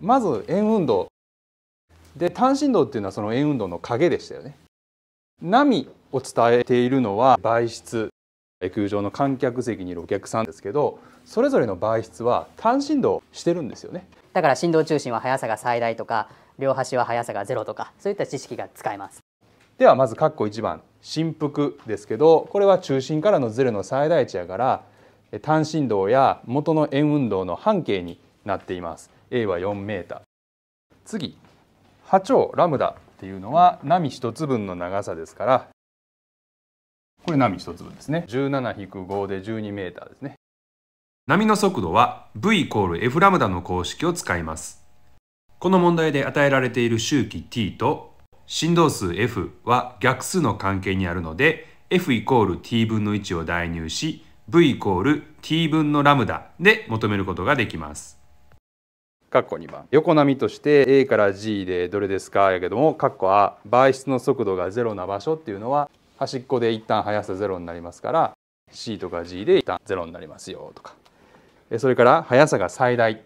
まず円運動で単振動っていうのはその円運動の影でしたよね波を伝えているのは媒質空上の観客席にいるお客さんですけどそれぞれの媒質は単振動してるんですよねだから振動中心は速さが最大とか両端は速さがゼロとかそういった知識が使えますではまず括弧1番振幅ですけどこれは中心からのゼロの最大値やから単振動や元の円運動の半径になっています A は4ー次波長ラムダっていうのは波一つ分の長さですからこれ波一つ分ですね17-5で1 2ーですね波の速度は v イコール f ラムダの公式を使いますこの問題で与えられている周期 t と振動数 f は逆数の関係にあるので f イコール t 分の1を代入し v イコール t 分のラムダで求めることができます括弧2番横波として A から G でどれですかやけども括弧は倍質の速度が0な場所っていうのは端っこで一旦速さ0になりますから C とか G で一旦0になりますよとかそれから速さが最大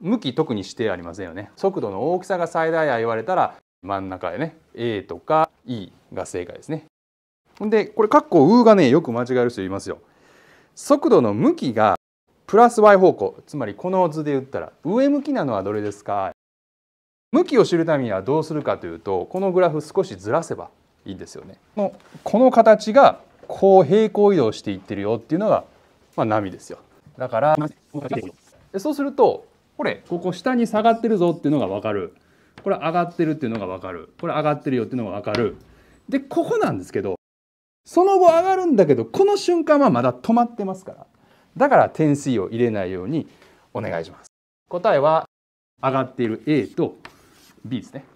向き特に指定ありませんよね速度の大きさが最大や言われたら真ん中でね A とか E が正解ですねでこれ括弧 U がねよく間違える人いますよ速度の向きがプラス y 方向つまりこの図で言ったら上向きなのはどれですか向きを知るためにはどうするかというとこのグラフ少しずらせばいいんですよね。このこの形がこう平行移動していってるよっていうのが、まあ、波ですよ。だからそうするとこれここ下に下がってるぞっていうのが分かるこれ上がってるっていうのが分かるこれ上がってるよっていうのが分かるでここなんですけどその後上がるんだけどこの瞬間はまだ止まってますからだから点数を入れないようにお願いします。答えは上がっている A と B ですね。